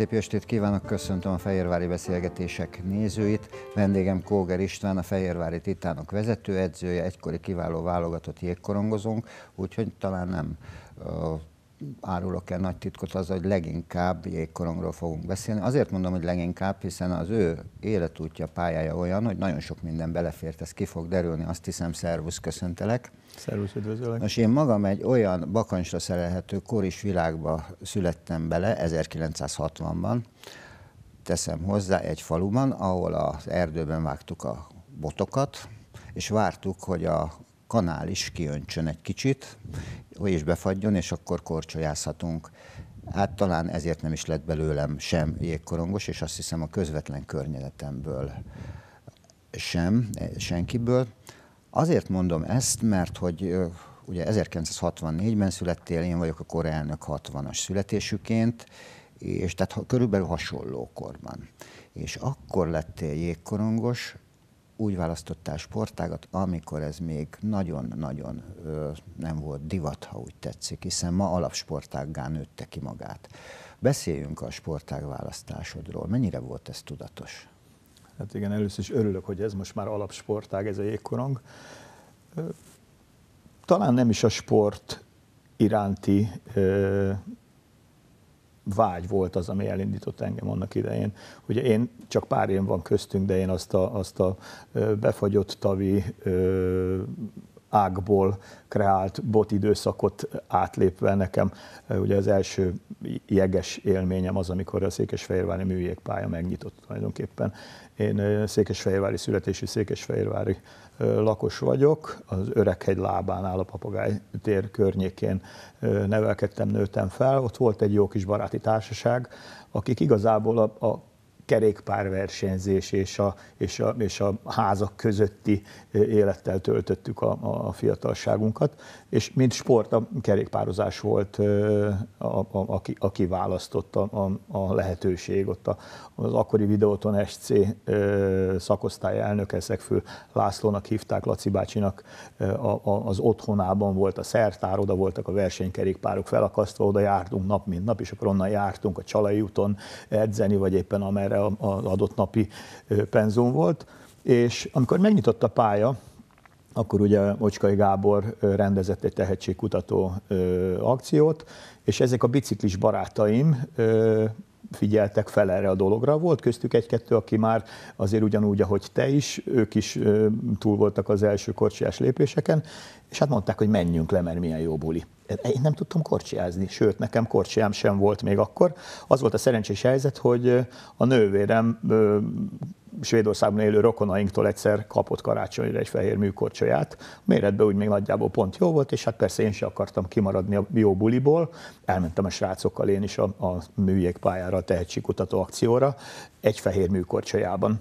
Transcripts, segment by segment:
Szép estét kívánok, köszöntöm a Fehérvári Beszélgetések nézőit. Vendégem Kóger István, a Fehérvári Titánok vezetőedzője, egykori kiváló válogatott jégkorongozónk, úgyhogy talán nem árulok el nagy titkot, az, hogy leginkább jégkorongról fogunk beszélni. Azért mondom, hogy leginkább, hiszen az ő életútja, pályája olyan, hogy nagyon sok minden belefért, ez ki fog derülni. Azt hiszem, szervusz, köszöntelek. Szervusz, üdvözöllek. Nos, én magam egy olyan bakancsra szerelhető koris világba születtem bele 1960-ban, teszem hozzá egy faluban, ahol az erdőben vágtuk a botokat, és vártuk, hogy a kanál is kiöntsön egy kicsit, hogy is befagyjon, és akkor korcsolyázhatunk. Hát talán ezért nem is lett belőlem sem jégkorongos, és azt hiszem a közvetlen környezetemből sem, eh, senkiből. Azért mondom ezt, mert hogy ugye 1964-ben születtél, én vagyok a koreelnök 60-as születésüként, és tehát körülbelül hasonló korban. És akkor lettél jégkorongos, úgy választottál sportágat, amikor ez még nagyon-nagyon nem volt divat, ha úgy tetszik, hiszen ma alapsportággá nőtte ki magát. Beszéljünk a sportág választásodról. Mennyire volt ez tudatos? Hát igen, először is örülök, hogy ez most már alapsportág, ez a jégkorong. Talán nem is a sport iránti vágy volt az, ami elindított engem annak idején. Ugye én, csak pár év van köztünk, de én azt a, azt a befagyott tavi ágból kreált bot időszakot átlépve nekem. Ugye az első jeges élményem az, amikor a Székesfehérvári műjégpálya megnyitott tulajdonképpen. Én székesfehérvári születésű székesfehérvári lakos vagyok, az Öreghegy áll a Papagáj tér környékén nevelkedtem, nőttem fel, ott volt egy jó kis baráti társaság, akik igazából a, a kerékpárversenyzés és a, és a, és a házak közötti élettel töltöttük a, a fiatalságunkat és mint sport a kerékpározás volt a, a, a, a kiválasztott a, a, a lehetőség. Ott a, az akkori videóton SC szakosztály elnöke Szegfő Lászlónak hívták, Laci bácsinak a, a, az otthonában volt a szertár, oda voltak a versenykerékpárok felakasztva, oda jártunk nap, mint nap, és akkor onnan jártunk a Csalai úton edzeni, vagy éppen amerre az adott napi penzum volt. És amikor megnyitott a pálya, akkor ugye Ocskai Gábor rendezett egy tehetségkutató akciót, és ezek a biciklis barátaim figyeltek fel erre a dologra. Volt köztük egy-kettő, aki már azért ugyanúgy, ahogy te is, ők is túl voltak az első korcsiás lépéseken, és hát mondták, hogy menjünk le, mert milyen jó buli én nem tudtam korcsiázni, sőt, nekem korcsiám sem volt még akkor. Az volt a szerencsés helyzet, hogy a nővérem Svédországban élő rokonainktól egyszer kapott karácsonyra egy fehér műkorcsolyát. méretben úgy még nagyjából pont jó volt, és hát persze én sem akartam kimaradni a jó buliból. Elmentem a srácokkal én is a, a műjégpályára, a tehetségkutató akcióra, egy fehér műkorcsolyában.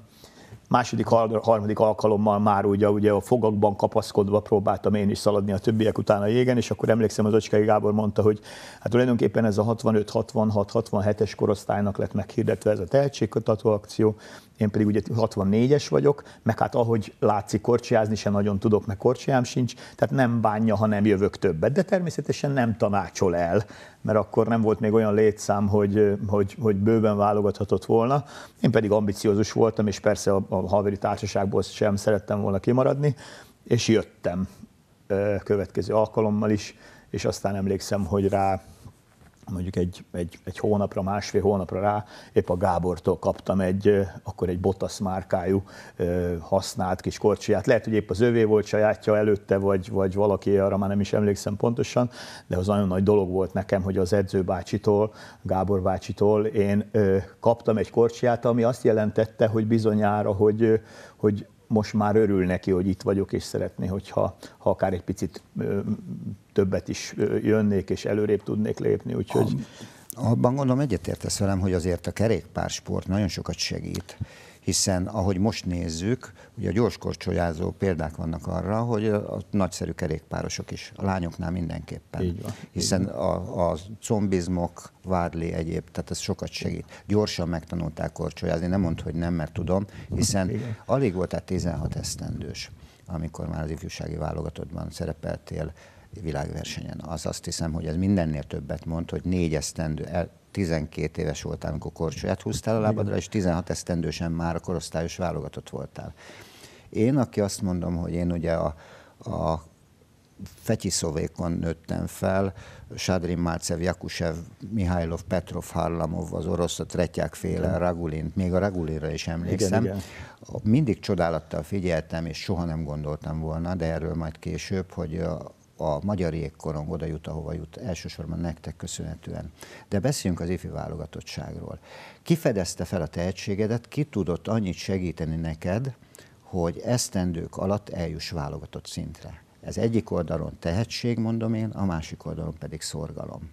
Második, harmadik alkalommal már ugye, ugye a fogakban kapaszkodva próbáltam én is szaladni a többiek után a jégen, és akkor emlékszem, az Ocskai Gábor mondta, hogy hát tulajdonképpen ez a 65-66-67-es korosztálynak lett meghirdetve ez a tehetségkutató akció, én pedig ugye 64-es vagyok, meg hát ahogy látszik, korcsiázni sem nagyon tudok, meg korcsiám sincs, tehát nem bánja, ha nem jövök többet, de természetesen nem tanácsol el, mert akkor nem volt még olyan létszám, hogy, hogy, hogy bőven válogathatott volna. Én pedig ambiciózus voltam, és persze a, a haveri társaságból sem szerettem volna kimaradni, és jöttem következő alkalommal is, és aztán emlékszem, hogy rá mondjuk egy, egy, egy hónapra, másfél hónapra rá, épp a Gábortól kaptam egy, akkor egy Bottas márkájú használt kis korcsiját. Lehet, hogy épp az övé volt sajátja előtte, vagy, vagy valaki, arra már nem is emlékszem pontosan, de az nagyon nagy dolog volt nekem, hogy az edzőbácsitól, Gábor bácsitól én kaptam egy korcsiját, ami azt jelentette, hogy bizonyára, hogy, hogy most már örül neki, hogy itt vagyok, és szeretné, hogyha ha akár egy picit többet is jönnék, és előrébb tudnék lépni, úgyhogy... Abban gondolom egyetértesz velem, hogy azért a kerékpársport nagyon sokat segít, hiszen ahogy most nézzük, Ugye a gyorskorcsolyázó példák vannak arra, hogy a nagyszerű kerékpárosok is, a lányoknál mindenképpen. Így van, Hiszen így van. A, a combizmok, vádli egyéb, tehát ez sokat segít. Gyorsan megtanulták korcsolyázni, nem mondd, hogy nem, mert tudom, hiszen Igen. alig voltál 16 esztendős, amikor már az ifjúsági válogatottban szerepeltél világversenyen. Az azt hiszem, hogy ez mindennél többet mond, hogy négy esztendő, el, 12 éves voltál, amikor korcsolyát húztál a lábadra, és 16 esztendősen már a korosztályos válogatott voltál. Én, aki azt mondom, hogy én ugye a, a fetyiszovékon nőttem fel, Sádrin Márcev, Jakusev, Mihálylov, Petrov, Harlamov, az orosz, a Tretyák féle, Ragulint, még a Ragulinra is emlékszem. Igen, igen. Mindig csodálattal figyeltem, és soha nem gondoltam volna, de erről majd később, hogy a, a magyar jégkorong oda jut, ahova jut, elsősorban nektek köszönhetően. De beszéljünk az ifi válogatottságról. Ki fedezte fel a tehetségedet, ki tudott annyit segíteni neked, hogy esztendők alatt eljuss válogatott szintre. Ez egyik oldalon tehetség, mondom én, a másik oldalon pedig szorgalom.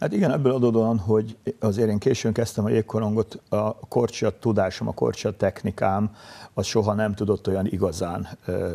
Hát igen, ebből adódóan, hogy azért én későn kezdtem a jégkorongot, a korcsia tudásom, a korcsia technikám, az soha nem tudott olyan igazán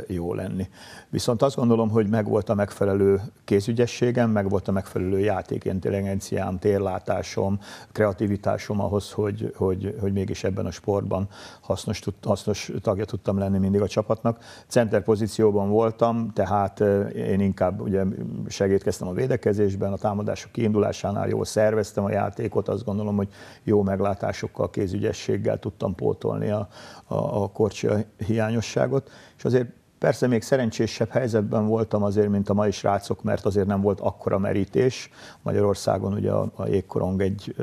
jó lenni. Viszont azt gondolom, hogy megvolt a megfelelő kézügyességem, volt a megfelelő játékintelligenciám, térlátásom, kreativitásom ahhoz, hogy, hogy, hogy mégis ebben a sportban hasznos, hasznos tagja tudtam lenni mindig a csapatnak. Center pozícióban voltam, tehát én inkább ugye segítkeztem a védekezésben, a támadások kiindulásán, Málnál jól szerveztem a játékot, azt gondolom, hogy jó meglátásokkal, kézügyességgel tudtam pótolni a, a, a korcsi hiányosságot, és azért Persze még szerencsésebb helyzetben voltam azért, mint a mai srácok, mert azért nem volt akkora merítés. Magyarországon ugye a, a jégkorong egy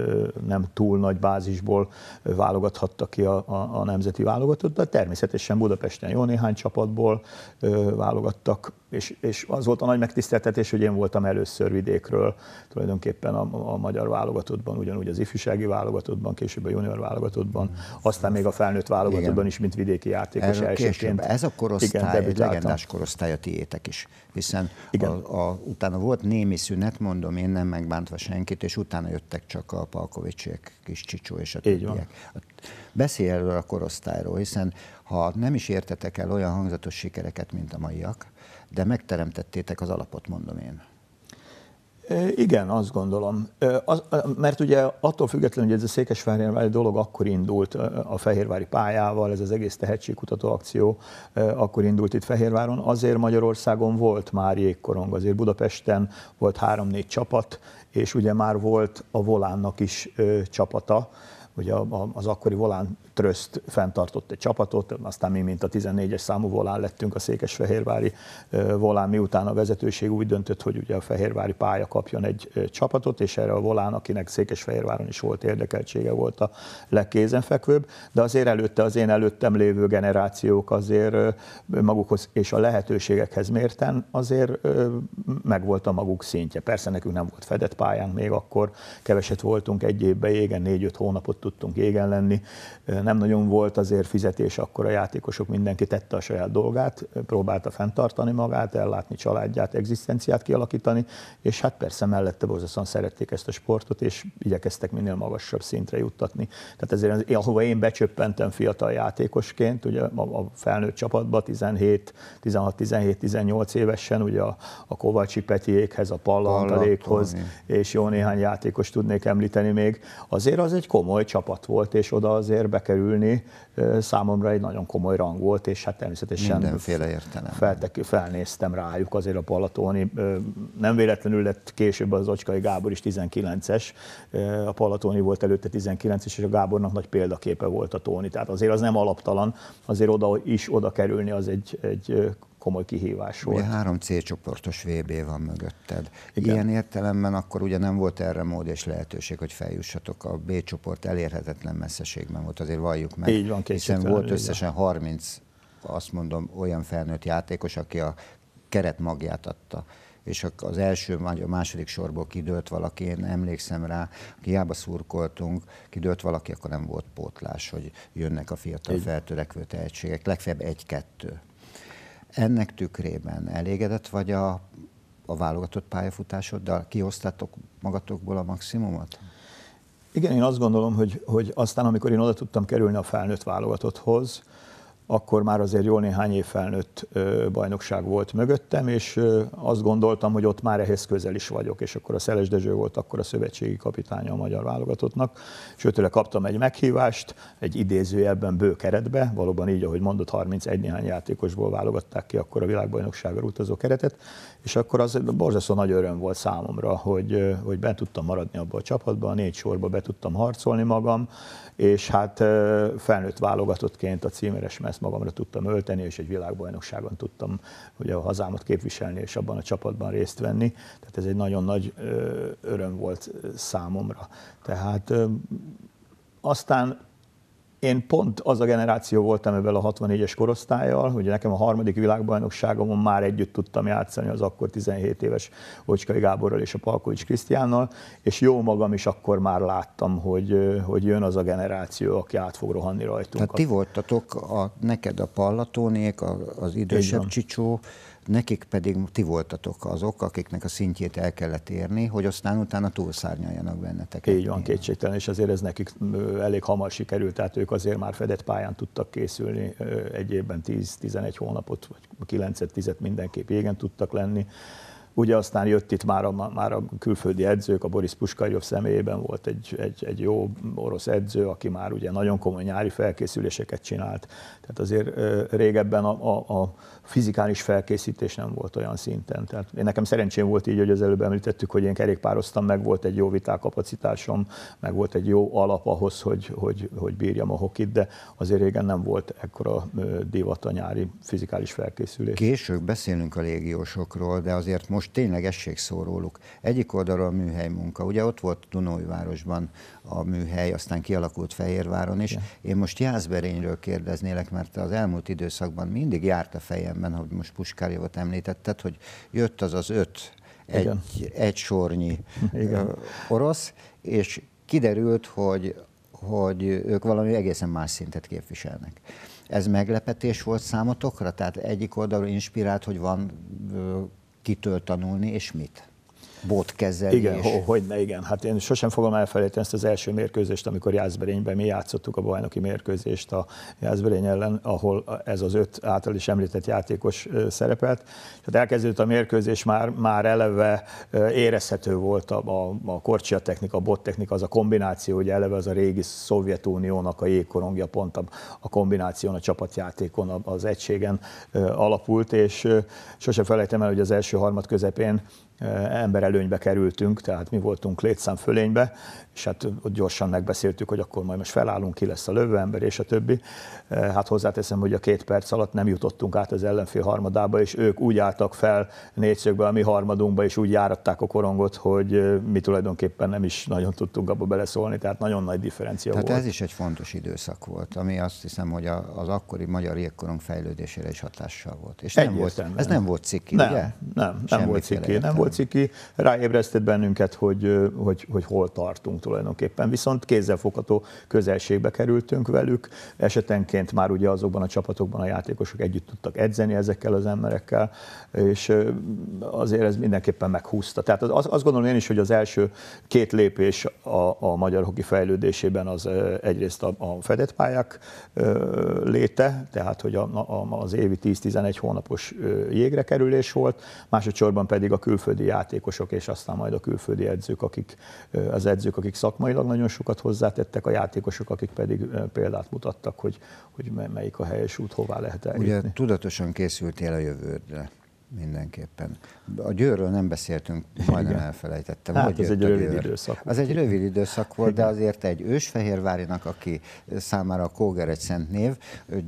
nem túl nagy bázisból válogathatta ki a, a, a nemzeti válogatott, de természetesen Budapesten jó néhány csapatból válogattak, és, és az volt a nagy megtiszteltetés, hogy én voltam először vidékről tulajdonképpen a, a magyar válogatottban, ugyanúgy az ifjúsági válogatottban, később a junior válogatottban, hmm. aztán még a felnőtt válogatottban Igen. is, mint vidéki játékos elsőként. Ez a korosztály, Igen, egy legendás korosztály a tiétek is, hiszen Igen. A, a, utána volt némi szünet, mondom én, nem megbántva senkit, és utána jöttek csak a Palkovicsiek, kis Csicsó és a többiek. Beszélj erről a korosztályról, hiszen ha nem is értetek el olyan hangzatos sikereket, mint a maiak, de megteremtettétek az alapot, mondom én. Igen, azt gondolom. Az, mert ugye attól függetlenül, hogy ez a Székesfehérvári dolog akkor indult a Fehérvári pályával, ez az egész tehetségkutató akció akkor indult itt Fehérváron, azért Magyarországon volt már jégkorong, azért Budapesten volt három-négy csapat, és ugye már volt a Volánnak is csapata, ugye az akkori Volán Tröszt fenntartott egy csapatot, aztán mi, mint a 14-es számú volán lettünk a Székesfehérvári volán, miután a vezetőség úgy döntött, hogy ugye a Fehérvári pálya kapjon egy csapatot, és erre a volán, akinek Székesfehérváron is volt érdekeltsége, volt a legkézenfekvőbb, de azért előtte, az én előttem lévő generációk azért magukhoz és a lehetőségekhez mérten azért megvolt a maguk szintje. Persze nekünk nem volt fedett pályánk még akkor, keveset voltunk egy évben jégen, négy-öt hónapot tudtunk égen lenni, nem nagyon volt azért fizetés, akkor a játékosok mindenki tette a saját dolgát, próbálta fenntartani magát, ellátni családját, egzisztenciát kialakítani, és hát persze mellette borzasztóan szerették ezt a sportot, és igyekeztek minél magasabb szintre juttatni. Tehát ezért, ahova én becsöppentem fiatal játékosként, ugye a felnőtt csapatba 17, 16, 17, 18 évesen, ugye a, a Kovacsi Petiékhez, a Pallantalékhoz, és jó néhány játékos tudnék említeni még, azért az egy komoly csapat volt, és oda azért bekerült bekerülni, számomra egy nagyon komoly rang volt, és hát természetesen mindenféle értelem. Feltek, felnéztem rájuk azért a Palatoni, nem véletlenül lett később az Ocskai Gábor is 19-es, a Palatoni volt előtte 19 és a Gábornak nagy példaképe volt a Tóni, tehát azért az nem alaptalan, azért oda is oda kerülni az egy, egy komoly kihívás volt. Ugye három célcsoportos VB van mögötted. Igen. Ilyen értelemben akkor ugye nem volt erre mód és lehetőség, hogy feljussatok. A B csoport elérhetetlen messzeségben volt, azért valljuk meg. Így van, Hiszen volt összesen 30, azt mondom, olyan felnőtt játékos, aki a keret magját adta és az első vagy a második sorból kidőlt valaki, én emlékszem rá, hiába szurkoltunk, kidőlt valaki, akkor nem volt pótlás, hogy jönnek a fiatal feltörekvő tehetségek, legfeljebb egy-kettő. Ennek tükrében elégedett vagy a, a válogatott pályafutásoddal? Kihoztátok magatokból a maximumot? Igen, én azt gondolom, hogy, hogy aztán, amikor én oda tudtam kerülni a felnőtt válogatotthoz, akkor már azért jól néhány év felnőtt bajnokság volt mögöttem, és azt gondoltam, hogy ott már ehhez közel is vagyok, és akkor a Szeles Dezső volt akkor a szövetségi kapitánya a magyar válogatottnak, sőt, tőle kaptam egy meghívást, egy idézőjelben bő keretbe, valóban így, ahogy mondott, 31 néhány játékosból válogatták ki akkor a világbajnokságra utazó keretet, és akkor az borzasztó nagy öröm volt számomra, hogy, hogy be tudtam maradni abba a csapatba, a négy sorba be tudtam harcolni magam, és hát felnőtt válogatottként a címeres mezt magamra tudtam ölteni, és egy világbajnokságon tudtam ugye a hazámat képviselni, és abban a csapatban részt venni. Tehát ez egy nagyon nagy öröm volt számomra. Tehát aztán én pont az a generáció voltam ebben a 64-es korosztályjal, hogy nekem a harmadik világbajnokságomon már együtt tudtam játszani az akkor 17 éves Ocskai Gáborral és a Palkovics Krisztiánnal, és jó magam is akkor már láttam, hogy, hogy jön az a generáció, aki át fog rohanni rajtunk. Tehát ti voltatok, a, neked a Pallatónék, a, az idősebb csicsó, nekik pedig ti voltatok azok, akiknek a szintjét el kellett érni, hogy aztán utána túlszárnyaljanak benneteket. Így van, kétségtelen, és azért ez nekik elég hamar sikerült, tehát ők ők azért már fedett pályán tudtak készülni, egy évben 10-11 hónapot, vagy 9-10-et mindenképp égen tudtak lenni. Ugye aztán jött itt már a, már a külföldi edzők, a Boris Puskarjov személyében volt egy, egy, egy jó orosz edző, aki már ugye nagyon komoly nyári felkészüléseket csinált. Tehát azért régebben a, a, a fizikális felkészítés nem volt olyan szinten. Tehát én nekem szerencsém volt így, hogy az előbb említettük, hogy én kerékpároztam, meg volt egy jó vitálkapacitásom, meg volt egy jó alap ahhoz, hogy, hogy, hogy bírjam a hokit, de azért régen nem volt ekkora divat a nyári fizikális felkészülés. Később beszélünk a légiósokról, de azért most most tényleg essék szó róluk. Egyik oldalról a műhely munka. Ugye ott volt Városban a műhely, aztán kialakult Fehérváron is. Ja. Én most Jászberényről kérdeznélek, mert az elmúlt időszakban mindig járt a fejemben, hogy most Puskárjavot említetted, hogy jött az az öt egy, Igen. egy sornyi Igen. orosz, és kiderült, hogy, hogy ők valami egészen más szintet képviselnek. Ez meglepetés volt számotokra? Tehát egyik oldalról inspirált, hogy van kitől tanulni, és mit botkezelés. Igen, ne, igen. Hát én sosem fogom elfelejteni ezt az első mérkőzést, amikor Jászberényben mi játszottuk a bajnoki mérkőzést a Jászberény ellen, ahol ez az öt által is említett játékos szerepelt. Tehát elkezdődött a mérkőzés, már, már eleve érezhető volt a, a, a korcsia technika, a bot technika, az a kombináció, hogy eleve az a régi Szovjetuniónak a jégkorongja pont a, a kombináción, a csapatjátékon, az egységen alapult, és sosem felejtem el, hogy az első harmad közepén emberelőnybe kerültünk, tehát mi voltunk létszám fölénybe, és hát ott gyorsan megbeszéltük, hogy akkor majd most felállunk, ki lesz a ember, és a többi. Eh, hát hozzáteszem, hogy a két perc alatt nem jutottunk át az ellenfél harmadába, és ők úgy álltak fel négyszögbe a mi harmadunkba, és úgy járatták a korongot, hogy eh, mi tulajdonképpen nem is nagyon tudtunk abba beleszólni, tehát nagyon nagy differencia tehát volt. ez is egy fontos időszak volt, ami azt hiszem, hogy az akkori magyar jégkorong fejlődésére is hatással volt. És nem volt, ez nem volt ciki, nem, ugye? Nem, nem, nem volt ciki, nem volt ciki. Ráébresztett bennünket, hogy, eh, hogy, hogy hol tartunk tulajdonképpen, viszont kézzelfogható közelségbe kerültünk velük, esetenként már ugye azokban a csapatokban a játékosok együtt tudtak edzeni ezekkel az emberekkel, és azért ez mindenképpen meghúzta. Tehát az, azt gondolom én is, hogy az első két lépés a, a magyar hoki fejlődésében az egyrészt a, a fedett pályák léte, tehát hogy a, a, az évi 10-11 hónapos jégre kerülés volt, másodszorban pedig a külföldi játékosok, és aztán majd a külföldi edzők, akik az edzők, akik akik szakmailag nagyon sokat hozzátettek, a játékosok, akik pedig példát mutattak, hogy, hogy melyik a helyes út, hová lehet eljutni. Ugye tudatosan készültél a jövődre mindenképpen. A győről nem beszéltünk, majdnem Igen. elfelejtettem. Hát ez egy rövid győr? időszak. Az egy rövid időszak volt, de azért egy ősfehérvárinak, aki számára a Kóger egy szent név,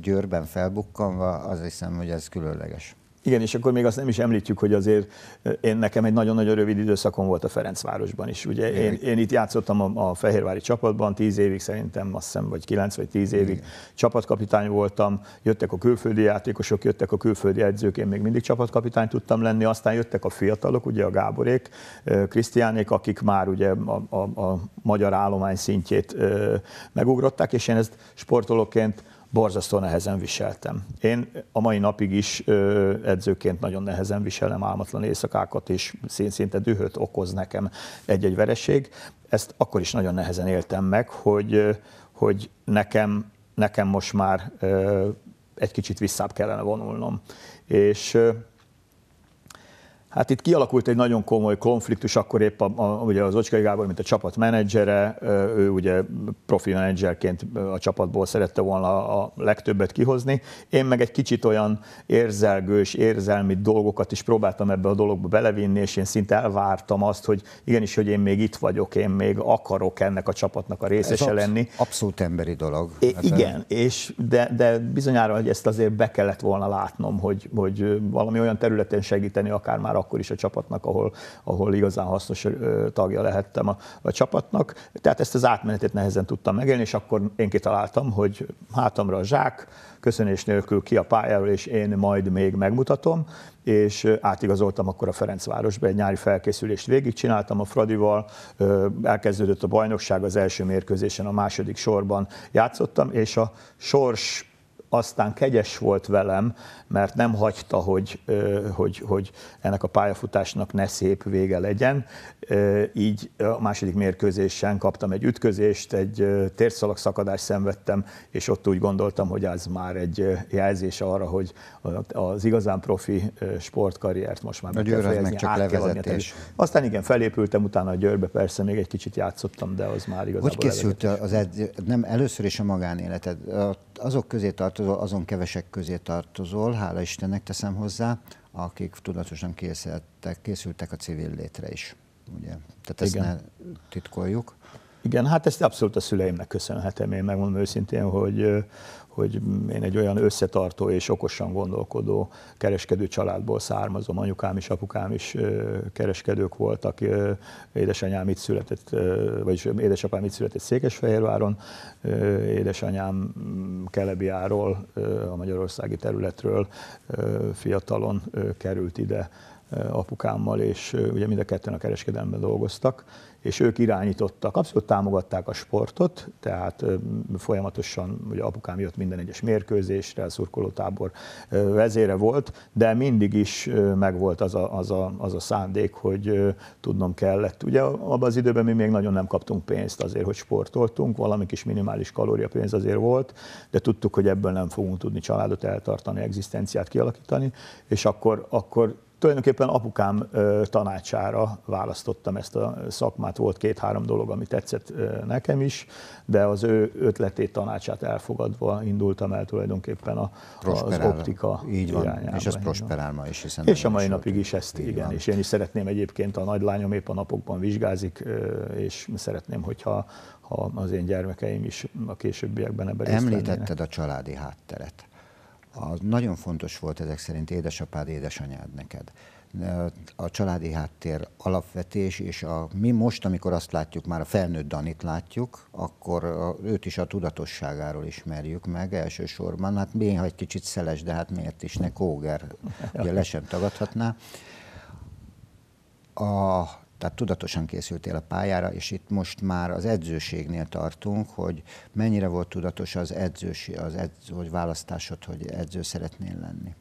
győrben felbukkanva, az hiszem, hogy ez különleges. Igen, és akkor még azt nem is említjük, hogy azért eh, én nekem egy nagyon-nagyon rövid időszakom volt a Ferencvárosban is. Ugye én, én, én itt játszottam a, a Fehérvári csapatban, tíz évig szerintem, azt hiszem, vagy kilenc vagy tíz évig Igen. csapatkapitány voltam, jöttek a külföldi játékosok, jöttek a külföldi edzők, én még mindig csapatkapitány tudtam lenni, aztán jöttek a fiatalok, ugye a Gáborék, eh, Krisztiánék, akik már ugye a, a, a magyar állomány szintjét eh, megugrották, és én ezt sportolóként borzasztó nehezen viseltem. Én a mai napig is edzőként nagyon nehezen viselem álmatlan éjszakákat, és szinte dühöt okoz nekem egy-egy vereség. Ezt akkor is nagyon nehezen éltem meg, hogy, hogy nekem, nekem most már egy kicsit visszább kellene vonulnom. És Hát itt kialakult egy nagyon komoly konfliktus, akkor épp a, a, ugye az Ocskai Gábor, mint a csapat menedzsere, ő ugye profi menedzserként a csapatból szerette volna a legtöbbet kihozni. Én meg egy kicsit olyan érzelgős, érzelmi dolgokat is próbáltam ebbe a dologba belevinni, és én szinte elvártam azt, hogy igenis, hogy én még itt vagyok, én még akarok ennek a csapatnak a részese Ez lenni. Abszolút emberi dolog. É, hát igen, a... és de, de bizonyára, hogy ezt azért be kellett volna látnom, hogy, hogy valami olyan területen segíteni, akár már akkor is a csapatnak, ahol, ahol igazán hasznos tagja lehettem a, a csapatnak. Tehát ezt az átmenetet nehezen tudtam megélni, és akkor én kitaláltam, hogy hátamra a zsák, köszönés nélkül ki a pályáról, és én majd még megmutatom, és átigazoltam akkor a Ferencvárosba, egy nyári felkészülést végigcsináltam a Fradival, elkezdődött a bajnokság az első mérkőzésen, a második sorban játszottam, és a sors aztán kegyes volt velem, mert nem hagyta, hogy, hogy, hogy ennek a pályafutásnak ne szép vége legyen. Így a második mérkőzésen kaptam egy ütközést, egy térszalag szenvedtem, és ott úgy gondoltam, hogy ez már egy jelzés arra, hogy az igazán profi sportkarriert most már meg kell fejezni, csak át kell Aztán igen, felépültem, utána a Győrbe persze még egy kicsit játszottam, de az már igazából Hogy készült az ed- nem először is a magánéleted? A azok közé tartozol, azon kevesek közé tartozol, hála Istennek teszem hozzá, akik tudatosan készültek, készültek a civil létre is. Ugye? Tehát ezt Igen. ne titkoljuk. Igen, hát ezt abszolút a szüleimnek köszönhetem, én megmondom őszintén, hogy hogy én egy olyan összetartó és okosan gondolkodó kereskedő családból származom. Anyukám is, apukám is kereskedők voltak. Édesanyám itt született, vagyis édesapám itt született Székesfehérváron. Édesanyám Kelebiáról, a magyarországi területről fiatalon került ide Eh, apukámmal, és eh, ugye mind a ketten a kereskedelemben dolgoztak, és ők irányítottak, abszolút támogatták a sportot, tehát eh, folyamatosan ugye apukám jött minden egyes mérkőzésre, a szurkolótábor vezére volt, de mindig is megvolt az a, az, a, az a szándék, hogy tudnom kellett. Ugye abban az időben mi még nagyon nem kaptunk pénzt azért, hogy sportoltunk, valami kis minimális kalóriapénz azért volt, de tudtuk, hogy ebből nem fogunk tudni családot eltartani, egzisztenciát kialakítani, és akkor, akkor tulajdonképpen apukám tanácsára választottam ezt a szakmát, volt két-három dolog, ami tetszett nekem is, de az ő ötletét, tanácsát elfogadva indultam el tulajdonképpen a, az optika Így van, irányába. és ez prosperál ma is, hiszen... És a mai napig is ezt, Így igen, van. és én is szeretném egyébként, a nagylányom épp a napokban vizsgázik, és szeretném, hogyha ha az én gyermekeim is a későbbiekben ebben Említetted a családi hátteret az nagyon fontos volt ezek szerint édesapád, édesanyád neked. A családi háttér alapvetés, és a, mi most, amikor azt látjuk, már a felnőtt Danit látjuk, akkor a, őt is a tudatosságáról ismerjük meg elsősorban. Hát néha egy kicsit szeles, de hát miért is, ne Kóger, ugye le sem tagadhatná. A tehát tudatosan készültél a pályára, és itt most már az edzőségnél tartunk, hogy mennyire volt tudatos az edzős, az edző, hogy választásod, hogy edző szeretnél lenni.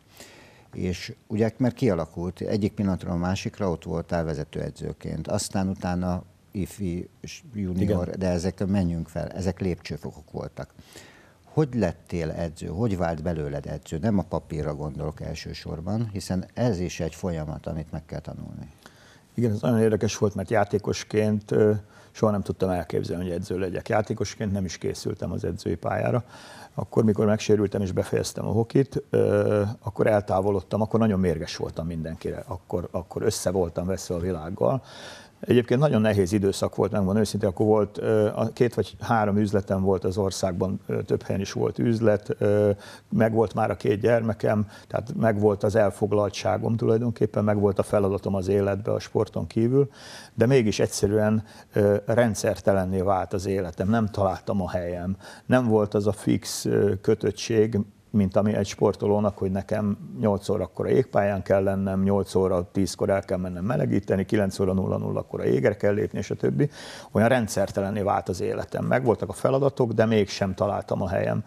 És ugye, mert kialakult, egyik pillanatról a másikra ott voltál edzőként. aztán utána ifi, junior, Igen. de ezek menjünk fel, ezek lépcsőfokok voltak. Hogy lettél edző? Hogy vált belőled edző? Nem a papírra gondolok elsősorban, hiszen ez is egy folyamat, amit meg kell tanulni. Igen, ez nagyon érdekes volt, mert játékosként soha nem tudtam elképzelni, hogy edző legyek. Játékosként nem is készültem az edzői pályára. Akkor, mikor megsérültem és befejeztem a hokit, akkor eltávolodtam, akkor nagyon mérges voltam mindenkire, akkor, akkor össze voltam veszve a világgal, Egyébként nagyon nehéz időszak volt, megmondom őszintén, akkor volt két vagy három üzletem volt az országban, több helyen is volt üzlet, meg volt már a két gyermekem, tehát meg volt az elfoglaltságom tulajdonképpen, meg volt a feladatom az életbe a sporton kívül, de mégis egyszerűen rendszertelenné vált az életem, nem találtam a helyem, nem volt az a fix kötöttség, mint ami egy sportolónak, hogy nekem 8 órakor a jégpályán kell lennem, 8 óra 10-kor el kell mennem melegíteni, 9 óra 0 akkor a jégre kell lépni, és a többi. Olyan rendszertelenné vált az életem. Megvoltak a feladatok, de mégsem találtam a helyem.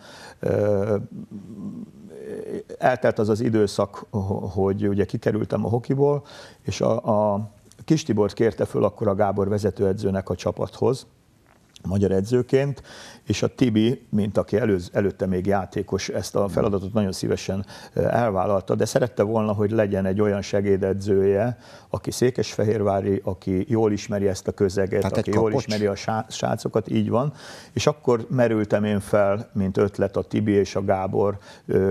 Eltelt az az időszak, hogy ugye kikerültem a hokiból, és a, a Kis Tibort kérte föl akkor a Gábor vezetőedzőnek a csapathoz, magyar edzőként, és a Tibi, mint aki előz, előtte még játékos, ezt a feladatot nagyon szívesen elvállalta, de szerette volna, hogy legyen egy olyan segédedzője, aki székesfehérvári, aki jól ismeri ezt a közeget, Tehát aki jól ismeri a srácokat, így van, és akkor merültem én fel, mint ötlet a Tibi és a Gábor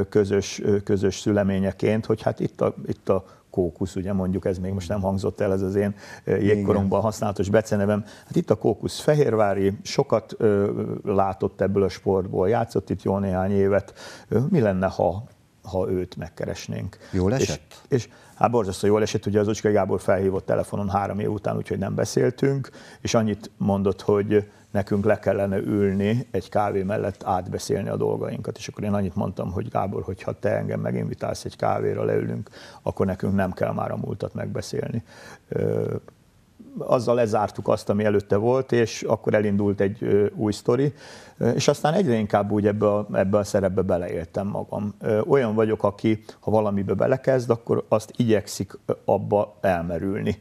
közös, közös szüleményeként, hogy hát itt a, itt a kókusz, ugye mondjuk ez még most nem hangzott el, ez az én jégkoromban használatos becenevem. Hát itt a kókusz fehérvári, sokat ö, látott ebből a sportból, játszott itt jó néhány évet. Mi lenne, ha ha őt megkeresnénk. Jól esett? És, és hát borzasztó jól esett, ugye az Ocskai Gábor felhívott telefonon három év után, úgyhogy nem beszéltünk, és annyit mondott, hogy nekünk le kellene ülni egy kávé mellett átbeszélni a dolgainkat. És akkor én annyit mondtam, hogy Gábor, hogyha te engem meginvitálsz egy kávéra, leülünk, akkor nekünk nem kell már a múltat megbeszélni azzal lezártuk azt, ami előtte volt, és akkor elindult egy új sztori, és aztán egyre inkább úgy ebbe a, ebbe a szerepbe beleéltem magam. Olyan vagyok, aki ha valamibe belekezd, akkor azt igyekszik abba elmerülni.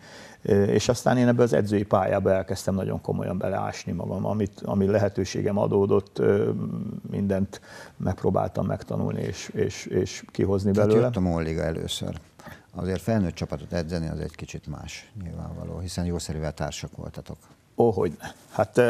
És aztán én ebbe az edzői pályába elkezdtem nagyon komolyan beleásni magam, amit, ami lehetőségem adódott, mindent megpróbáltam megtanulni és, és, és kihozni belőle. Tehát jött a Molliga először azért felnőtt csapatot edzeni az egy kicsit más nyilvánvaló, hiszen jószerűvel társak voltatok. Ó, Óhogy, hát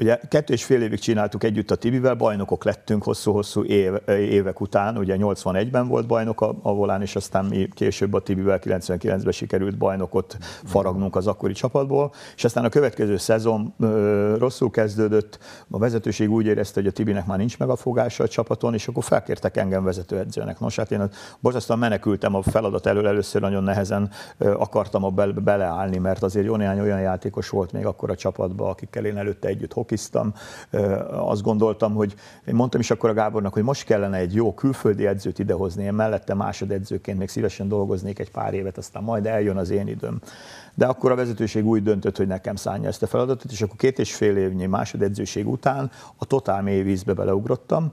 Ugye kettő és fél évig csináltuk együtt a Tibivel, bajnokok lettünk hosszú-hosszú év, évek után, ugye 81-ben volt bajnok a, a volán, és aztán mi később a Tibivel 99-ben sikerült bajnokot faragnunk az akkori csapatból, és aztán a következő szezon ö, rosszul kezdődött, a vezetőség úgy érezte, hogy a Tibinek már nincs meg a fogása a csapaton, és akkor felkértek engem vezetőedzőnek. Nos, hát én borzasztóan menekültem a feladat elől, először nagyon nehezen ö, akartam a be, beleállni, mert azért jó néhány olyan játékos volt még akkor a csapatban, akikkel én előtte együtt lelkisztam, azt gondoltam, hogy én mondtam is akkor a Gábornak, hogy most kellene egy jó külföldi edzőt idehozni, én mellette másodedzőként még szívesen dolgoznék egy pár évet, aztán majd eljön az én időm. De akkor a vezetőség úgy döntött, hogy nekem szánja ezt a feladatot, és akkor két és fél évnyi másodedzőség után a totál mély vízbe beleugrottam,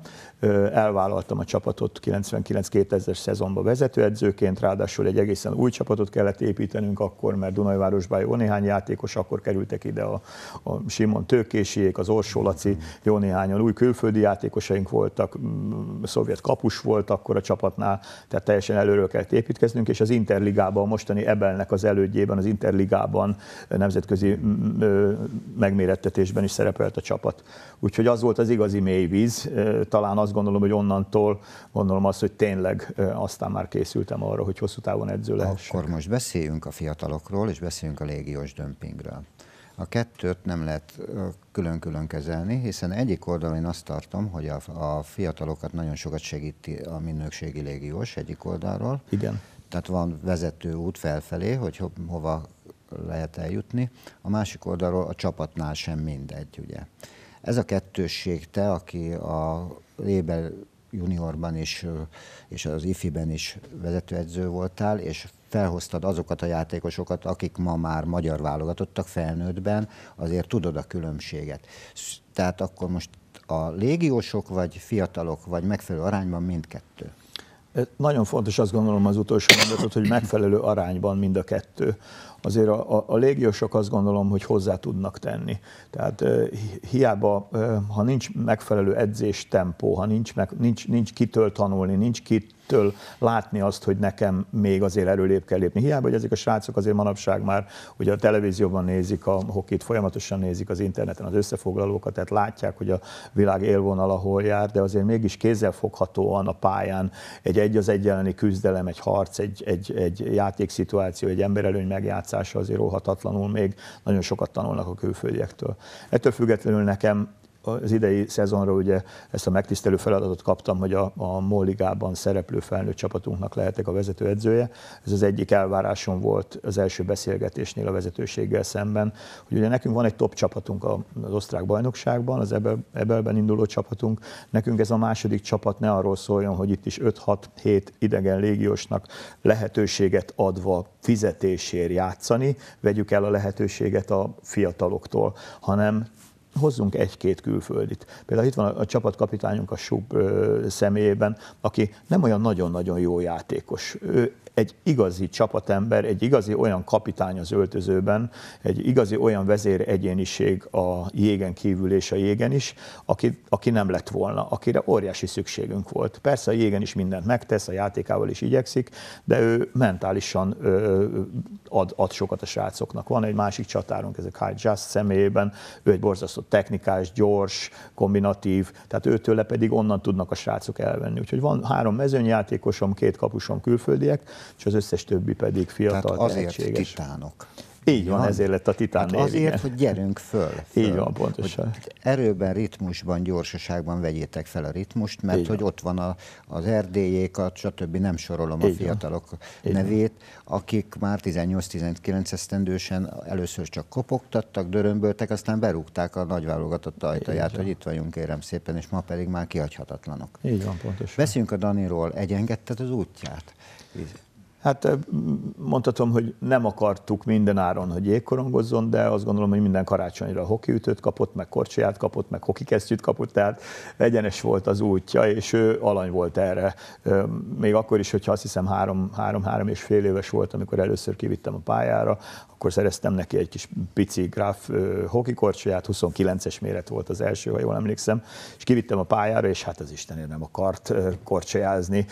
elvállaltam a csapatot 99-2000 szezonban vezetőedzőként, ráadásul egy egészen új csapatot kellett építenünk akkor, mert Dunajvárosban jó néhány játékos, akkor kerültek ide a, a Simon Tőkési, Gergelyék, az Orsó Laci, jó néhányan új külföldi játékosaink voltak, mm, szovjet kapus volt akkor a csapatnál, tehát teljesen előről kellett építkeznünk, és az Interligában, a mostani Ebelnek az elődjében, az Interligában nemzetközi mm, mm, megmérettetésben is szerepelt a csapat. Úgyhogy az volt az igazi mély víz, talán azt gondolom, hogy onnantól gondolom azt, hogy tényleg aztán már készültem arra, hogy hosszú távon edző lehessek. Akkor most beszéljünk a fiatalokról, és beszéljünk a légiós dömpingről. A kettőt nem lehet külön-külön kezelni, hiszen egyik oldalon én azt tartom, hogy a, a fiatalokat nagyon sokat segíti a minőségi légiós egyik oldalról. Igen. Tehát van vezető út felfelé, hogy ho, hova lehet eljutni. A másik oldalról a csapatnál sem mindegy, ugye. Ez a kettősség, te, aki a Lébel juniorban is, és az ifiben is vezetőedző voltál, és felhoztad azokat a játékosokat, akik ma már magyar válogatottak felnőttben, azért tudod a különbséget. Tehát akkor most a légiósok, vagy fiatalok, vagy megfelelő arányban mindkettő? Nagyon fontos azt gondolom az utolsó mondatot, hogy megfelelő arányban mind a kettő azért a, a, a légiósok azt gondolom, hogy hozzá tudnak tenni. Tehát hiába, ha nincs megfelelő edzés tempó, ha nincs, meg, nincs, nincs kitől tanulni, nincs kit től látni azt, hogy nekem még azért erőlép kell lépni. Hiába, hogy ezek a srácok azért manapság már ugye a televízióban nézik a hokit, folyamatosan nézik az interneten az összefoglalókat, tehát látják, hogy a világ élvonala hol jár, de azért mégis kézzelfoghatóan a pályán egy egy az egy elleni küzdelem, egy harc, egy, egy, egy játékszituáció, egy emberelőny megjátszás, játszása azért óhatatlanul még nagyon sokat tanulnak a külföldiektől. Ettől függetlenül nekem az idei szezonra ugye ezt a megtisztelő feladatot kaptam, hogy a, a Móligában szereplő felnőtt csapatunknak lehetek a vezetőedzője. Ez az egyik elvárásom volt az első beszélgetésnél a vezetőséggel szemben, hogy ugye nekünk van egy top csapatunk az osztrák bajnokságban, az Ebel, Ebelben induló csapatunk, nekünk ez a második csapat ne arról szóljon, hogy itt is 5-6-7 idegen légiósnak lehetőséget adva fizetésért játszani, vegyük el a lehetőséget a fiataloktól, hanem hozzunk egy-két külföldit. Például itt van a, a csapatkapitányunk a Sub személyében, aki nem olyan nagyon-nagyon jó játékos. Ő egy igazi csapatember, egy igazi olyan kapitány az öltözőben, egy igazi olyan vezér egyéniség a jégen kívül és a jégen is, aki, aki nem lett volna, akire óriási szükségünk volt. Persze a jégen is mindent megtesz, a játékával is igyekszik, de ő mentálisan ö, ad, ad sokat a srácoknak. Van egy másik csatárunk, ez a Kai Just személyében, ő egy borzasztó technikás, gyors, kombinatív, tehát őtőle pedig onnan tudnak a srácok elvenni. Úgyhogy van három mezőnyjátékosom, két kapusom külföldiek, és az összes többi pedig fiatal, Tehát azért tehetséges. titánok. Így van, van, ezért lett a titán hát Azért, igen. hogy gyerünk föl. föl Így van, pontosan. erőben, ritmusban, gyorsaságban vegyétek fel a ritmust, mert Így hogy van. ott van a, az erdélyékat, stb. nem sorolom Így a fiatalok van. nevét, akik már 18-19 esztendősen először csak kopogtattak, dörömböltek, aztán berúgták a nagyválogatott ajtaját, Így hogy itt vagyunk, kérem szépen, és ma pedig már kihagyhatatlanok. Így van, pontosan. Beszéljünk a Daniról, egyengedted az útját? Hát mondhatom, hogy nem akartuk minden áron, hogy jégkorongozzon, de azt gondolom, hogy minden karácsonyra hokiütőt kapott, meg korcsolyát kapott, meg hokikesztyűt kapott, tehát egyenes volt az útja, és ő alany volt erre. Még akkor is, hogyha azt hiszem három, három, három és fél éves volt, amikor először kivittem a pályára, akkor szereztem neki egy kis pici gráf hokikorcsolyát, 29-es méret volt az első, ha jól emlékszem, és kivittem a pályára, és hát az Istenért nem akart korcsolyázni.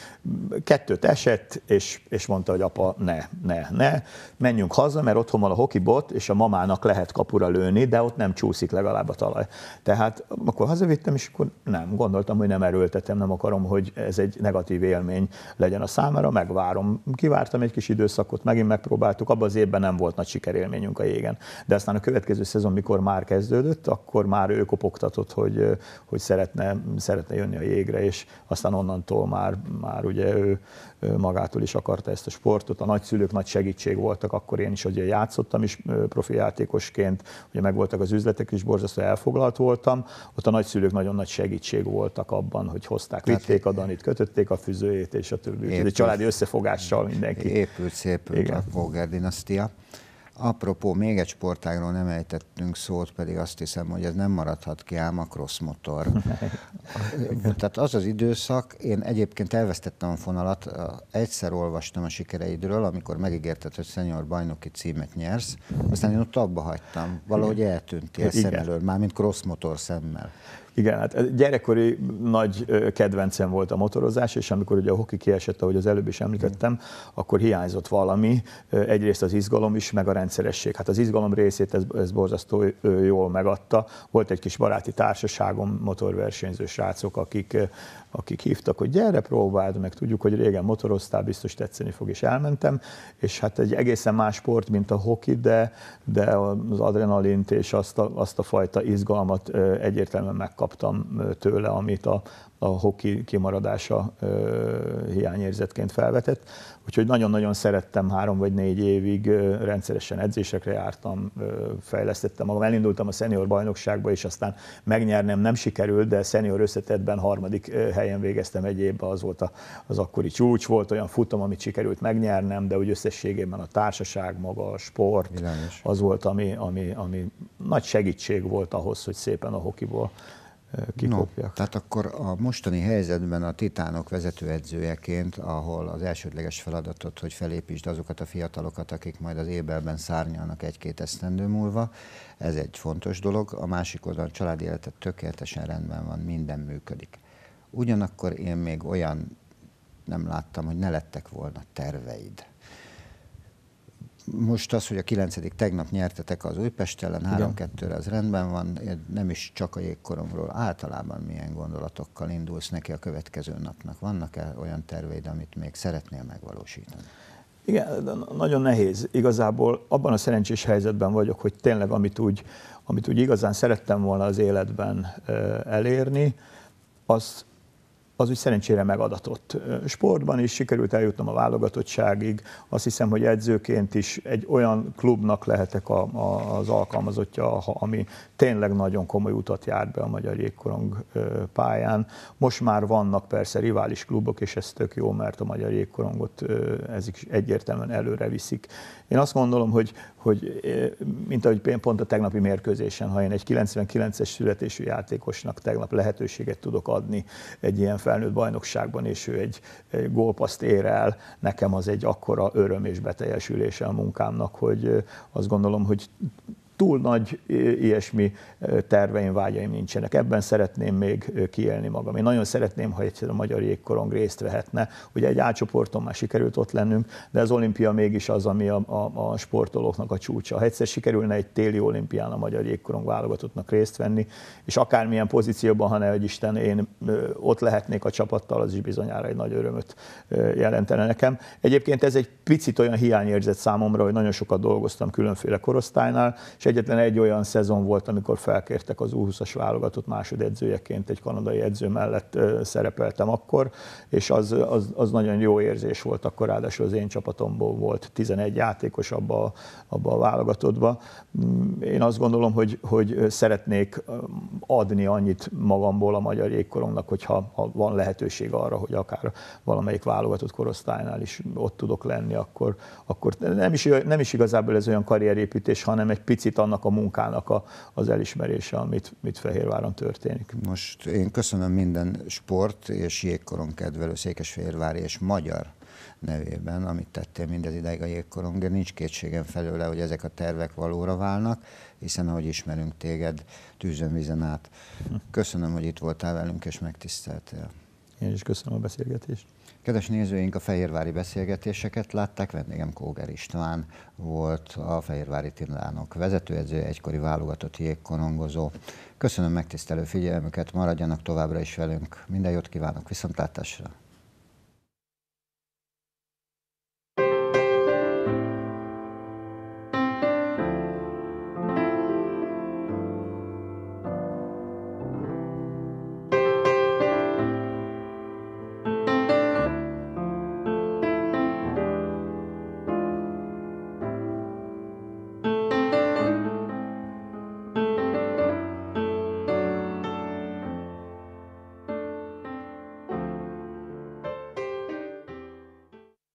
Kettőt esett, és, és mondta, mondta, hogy apa, ne, ne, ne, menjünk haza, mert otthon van a hokibot, és a mamának lehet kapura lőni, de ott nem csúszik legalább a talaj. Tehát akkor hazavittem, és akkor nem, gondoltam, hogy nem erőltetem, nem akarom, hogy ez egy negatív élmény legyen a számára, megvárom. Kivártam egy kis időszakot, megint megpróbáltuk, abban az évben nem volt nagy sikerélményünk a jégen. De aztán a következő szezon, mikor már kezdődött, akkor már ő kopogtatott, hogy, hogy szeretne, szeretne jönni a jégre, és aztán onnantól már, már ugye ő, magától is akarta ezt a sportot. A nagyszülők nagy segítség voltak, akkor én is ugye játszottam is profi játékosként, ugye megvoltak az üzletek is, borzasztó elfoglalt voltam. Ott a nagyszülők nagyon nagy segítség voltak abban, hogy hozták, vitték a Danit, kötötték a füzőjét és a többi. Ez egy családi összefogással mindenki. Épült, szépült Igen. a Vogel dinasztia. Apropó, még egy sportágról nem ejtettünk szót, pedig azt hiszem, hogy ez nem maradhat ki ám a motor. Tehát az az időszak, én egyébként elvesztettem a fonalat, egyszer olvastam a sikereidről, amikor megígérted, hogy szenyor bajnoki címet nyersz, aztán én ott abba hagytam. Valahogy eltűntél szem elől, mármint crossmotor szemmel. Igen, hát gyerekkori nagy kedvencem volt a motorozás, és amikor ugye a hoki kiesett, ahogy az előbb is említettem, akkor hiányzott valami. Egyrészt az izgalom is, meg a rendszeresség. Hát az izgalom részét ez, ez borzasztó jól megadta. Volt egy kis baráti társaságom, motorversenyző srácok, akik akik hívtak, hogy gyere, próbáld, meg tudjuk, hogy régen motoroztál, biztos tetszeni fog, és elmentem, és hát egy egészen más sport, mint a hoki, de, de az adrenalint és azt a, azt a fajta izgalmat egyértelműen megkaptam tőle, amit a a hoki kimaradása ö, hiányérzetként felvetett. Úgyhogy nagyon-nagyon szerettem három vagy négy évig, ö, rendszeresen edzésekre jártam, ö, fejlesztettem magam. Elindultam a szenior bajnokságba, és aztán megnyernem nem sikerült, de szenior összetettben harmadik helyen végeztem egy évben, az volt a, az akkori csúcs, volt olyan futam, amit sikerült megnyernem, de úgy összességében a társaság, maga a sport, Világos. az volt, ami, ami, ami nagy segítség volt ahhoz, hogy szépen a hokiból kikopjak. No, tehát akkor a mostani helyzetben a Titánok vezetőedzőjeként, ahol az elsődleges feladatot, hogy felépítsd azokat a fiatalokat, akik majd az ébelben szárnyalnak egy-két esztendő múlva, ez egy fontos dolog. A másik oldalon a család életet tökéletesen rendben van, minden működik. Ugyanakkor én még olyan nem láttam, hogy ne lettek volna terveid most az, hogy a kilencedik tegnap nyertetek az Újpest ellen, 3-2-re, az rendben van, nem is csak a jégkoromról, általában milyen gondolatokkal indulsz neki a következő napnak? Vannak-e olyan terveid, amit még szeretnél megvalósítani? Igen, nagyon nehéz. Igazából abban a szerencsés helyzetben vagyok, hogy tényleg amit úgy, amit úgy igazán szerettem volna az életben elérni, azt az úgy szerencsére megadatott. Sportban is sikerült eljutnom a válogatottságig, azt hiszem, hogy edzőként is egy olyan klubnak lehetek a, a, az alkalmazottja, ami tényleg nagyon komoly utat járt be a magyar jégkorong pályán. Most már vannak persze rivális klubok, és ez tök jó, mert a magyar jégkorongot ezik egyértelműen előre viszik. Én azt gondolom, hogy, hogy mint ahogy pont a tegnapi mérkőzésen, ha én egy 99-es születésű játékosnak tegnap lehetőséget tudok adni egy ilyen felnőtt bajnokságban, és ő egy, egy gólpaszt ér el, nekem az egy akkora öröm és beteljesülése a munkámnak, hogy azt gondolom, hogy túl nagy ilyesmi e, terveim, vágyaim nincsenek. Ebben szeretném még e, kiélni magam. Én nagyon szeretném, ha egyszer a magyar jégkorong részt vehetne. Ugye egy átcsoporton már sikerült ott lennünk, de az olimpia mégis az, ami a, a, a sportolóknak a csúcsa. Ha egyszer sikerülne egy téli olimpián a magyar jégkorong válogatottnak részt venni, és akármilyen pozícióban, ha ne egy Isten, én ott lehetnék a csapattal, az is bizonyára egy nagy örömöt jelentene nekem. Egyébként ez egy picit olyan hiányérzet számomra, hogy nagyon sokat dolgoztam különféle korosztálynál, és egyetlen egy olyan szezon volt, amikor felkértek az U20-as válogatott másodedzőjeként, egy kanadai edző mellett szerepeltem akkor, és az, az, az nagyon jó érzés volt, akkor ráadásul az én csapatomból volt 11 játékos abba, abba a válogatottba. Mm, én azt gondolom, hogy, hogy szeretnék adni annyit magamból a magyar jégkoromnak, hogyha ha van lehetőség arra, hogy akár valamelyik válogatott korosztálynál is ott tudok lenni, akkor, akkor nem, is, nem is igazából ez olyan karrierépítés, hanem egy picit segít annak a munkának a, az elismerése, amit mit Fehérváron történik. Most én köszönöm minden sport és jégkoron kedvelő Székesfehérvári és magyar nevében, amit tettél mindez ideig a jégkorong, de nincs kétségem felőle, hogy ezek a tervek valóra válnak, hiszen ahogy ismerünk téged tűzön vizen át. Hm. Köszönöm, hogy itt voltál velünk és megtiszteltél. Én is köszönöm a beszélgetést. Kedves nézőink, a fehérvári beszélgetéseket látták, vendégem Kóger István volt a Fehérvári tinlánok vezetőedző, egykori válogatott jégkorongozó. Köszönöm megtisztelő figyelmüket, maradjanak továbbra is velünk, minden jót kívánok, viszontlátásra!